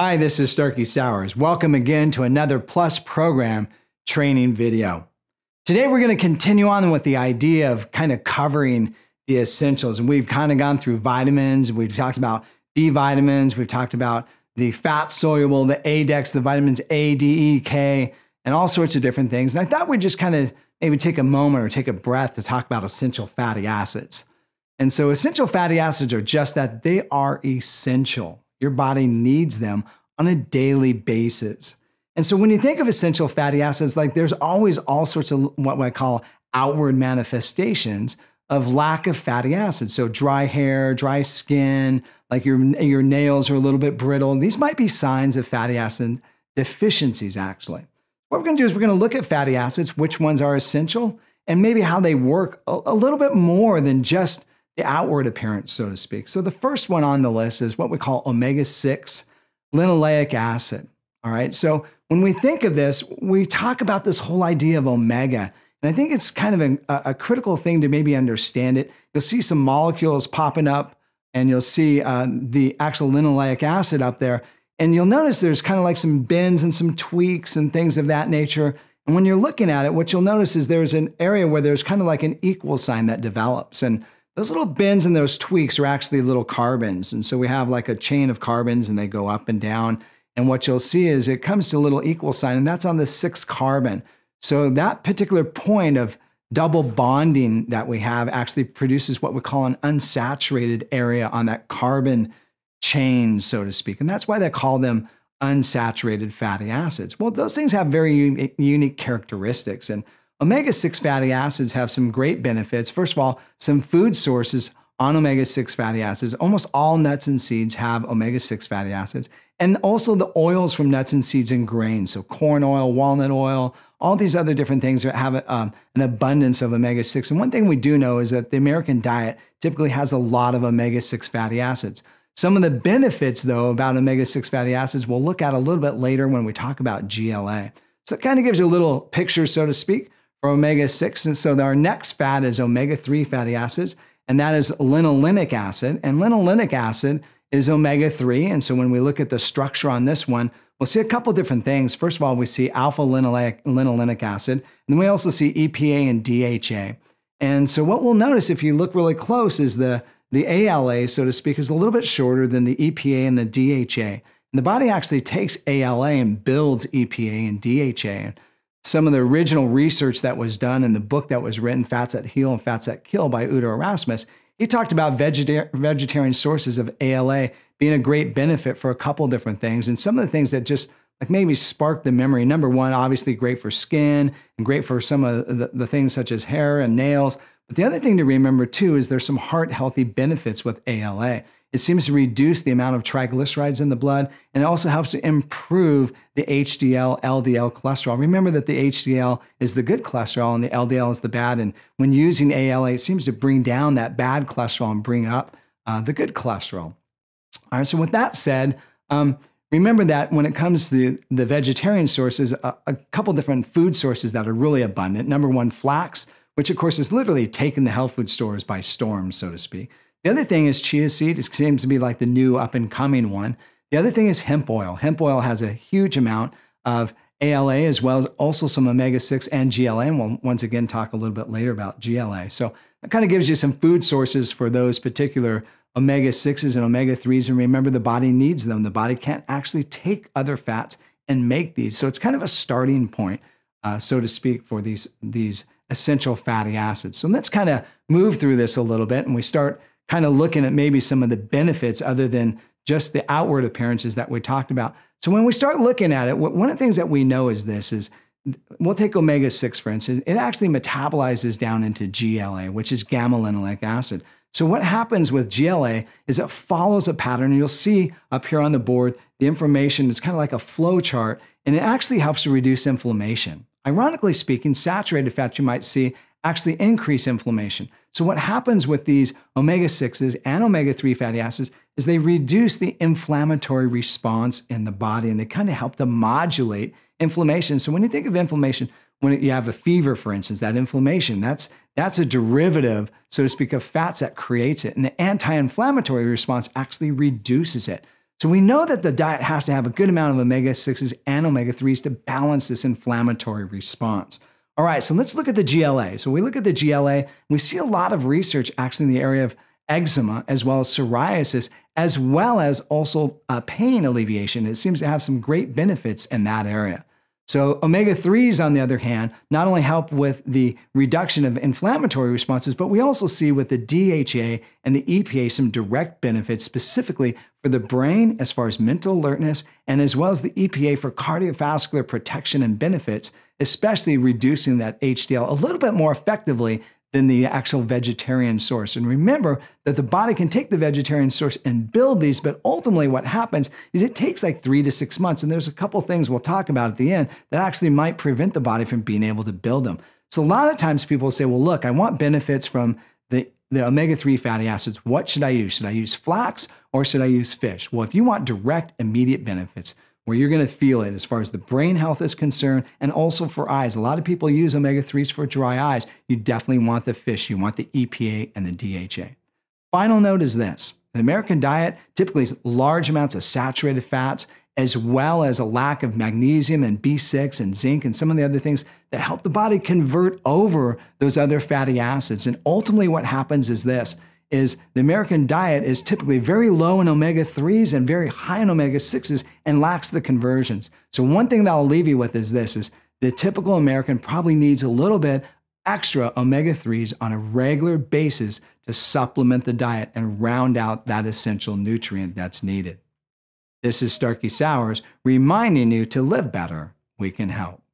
Hi, this is Sturkey Sowers. Welcome again to another Plus Program training video. Today we're going to continue on with the idea of kind of covering the essentials. And we've kind of gone through vitamins, we've talked about B vitamins, we've talked about the fat soluble, the ADEX, the vitamins A, D, E, K, and all sorts of different things. And I thought we'd just kind of maybe take a moment or take a breath to talk about essential fatty acids. And so essential fatty acids are just that they are essential. Your body needs them on a daily basis. And so when you think of essential fatty acids, like there's always all sorts of what I call outward manifestations of lack of fatty acids. So dry hair, dry skin, like your your nails are a little bit brittle. These might be signs of fatty acid deficiencies actually. What we're going to do is we're going to look at fatty acids, which ones are essential, and maybe how they work a, a little bit more than just the outward appearance, so to speak. So the first one on the list is what we call omega 6 linoleic acid. All right. So when we think of this, we talk about this whole idea of omega. And I think it's kind of a, a critical thing to maybe understand it. You'll see some molecules popping up and you'll see uh, the actual linoleic acid up there. And you'll notice there's kind of like some bends and some tweaks and things of that nature. And when you're looking at it, what you'll notice is there's an area where there's kind of like an equal sign that develops. And those little bends and those tweaks are actually little carbons. And so we have like a chain of carbons and they go up and down. And what you'll see is it comes to a little equal sign and that's on the sixth carbon. So that particular point of double bonding that we have actually produces what we call an unsaturated area on that carbon chain, so to speak. And that's why they call them unsaturated fatty acids. Well, those things have very unique characteristics. And Omega 6 fatty acids have some great benefits. First of all, some food sources on omega 6 fatty acids. Almost all nuts and seeds have omega 6 fatty acids. And also the oils from nuts and seeds and grains. So, corn oil, walnut oil, all these other different things that have um, an abundance of omega 6. And one thing we do know is that the American diet typically has a lot of omega 6 fatty acids. Some of the benefits, though, about omega 6 fatty acids we'll look at a little bit later when we talk about GLA. So, it kind of gives you a little picture, so to speak for omega 6. And so our next fat is omega 3 fatty acids, and that is linolenic acid. And linolenic acid is omega 3. And so when we look at the structure on this one, we'll see a couple different things. First of all, we see alpha linolenic acid, and then we also see EPA and DHA. And so what we'll notice if you look really close is the the ALA, so to speak, is a little bit shorter than the EPA and the DHA. And the body actually takes ALA and builds EPA and DHA some of the original research that was done in the book that was written, Fats That Heal and Fats That Kill by Udo Erasmus, he talked about vegeta- vegetarian sources of ALA being a great benefit for a couple different things. And some of the things that just like maybe sparked the memory. Number one, obviously great for skin and great for some of the, the things such as hair and nails. But the other thing to remember too is there's some heart healthy benefits with ALA. It seems to reduce the amount of triglycerides in the blood, and it also helps to improve the HDL, LDL cholesterol. Remember that the HDL is the good cholesterol and the LDL is the bad. And when using ALA, it seems to bring down that bad cholesterol and bring up uh, the good cholesterol. All right, so with that said, um, remember that when it comes to the vegetarian sources, a, a, couple different food sources that are really abundant. Number one, flax, which of course has literally taken the health food stores by storm, so to speak. The other thing is chia seed. It seems to be like the new up and coming one. The other thing is hemp oil. Hemp oil has a huge amount of ALA as well as also some omega 6 and GLA. And we'll once again talk a little bit later about GLA. So that kind of gives you some food sources for those particular omega 6s and omega 3s. And remember, the body needs them. The body can't actually take other fats and make these. So it's kind of a starting point, uh, so to speak, for these, these essential fatty acids. So let's kind of move through this a little bit and we start kind of looking at maybe some of the benefits other than just the outward appearances that we talked about. So when we start looking at it, one of the things that we know is this is we'll take omega 6 for instance, it actually metabolizes down into GLA, which is gamma linolenic acid. So what happens with GLA is it follows a pattern. You'll see up here on the board, the information is kind of like a flow chart, and it actually helps to reduce inflammation. Ironically speaking, saturated fat you might see actually increase inflammation. So, what happens with these omega 6s and omega 3 fatty acids is they reduce the inflammatory response in the body and they kind of help to modulate inflammation. So, when you think of inflammation, when you have a fever, for instance, that inflammation, that's, that's a derivative, so to speak, of fats that creates it. And the anti inflammatory response actually reduces it. So we know that the diet has to have a good amount of omega 6s and omega 3s to balance this inflammatory response. All right, so let's look at the GLA. So we look at the GLA, we see a lot of research actually in the area of eczema as well as psoriasis, as well as also uh, pain alleviation. It seems to have some great benefits in that area. So, omega 3s, on the other hand, not only help with the reduction of inflammatory responses, but we also see with the DHA and the EPA some direct benefits specifically for the brain as far as mental alertness, and as well as the EPA for cardiovascular protection and benefits, especially reducing that HDL a little bit more effectively than the actual vegetarian source. And remember that the body can take the vegetarian source and build these, but ultimately what happens is it takes like three to six months. And there's a couple things we'll talk about at the end that actually might prevent the body from being able to build them. So a lot of times people say, well, look, I want benefits from the, the omega 3 fatty acids. What should I use? Should I use flax or should I use fish? Well, if you want direct, immediate benefits, where you're going to feel it as far as the brain health is concerned and also for eyes. A lot of people use omega 3s for dry eyes. You definitely want the fish, you want the EPA and the DHA. Final note is this the American diet typically is large amounts of saturated fats, as well as a lack of magnesium and B6 and zinc and some of the other things that help the body convert over those other fatty acids. And ultimately, what happens is this is the American diet is typically very low in omega 3s and very high in omega 6s and lacks the conversions. So one thing that I'll leave you with is this is the typical American probably needs a little bit extra omega 3s on a regular basis to supplement the diet and round out that essential nutrient that's needed. This is Starkey Sours reminding you to live better. We can help.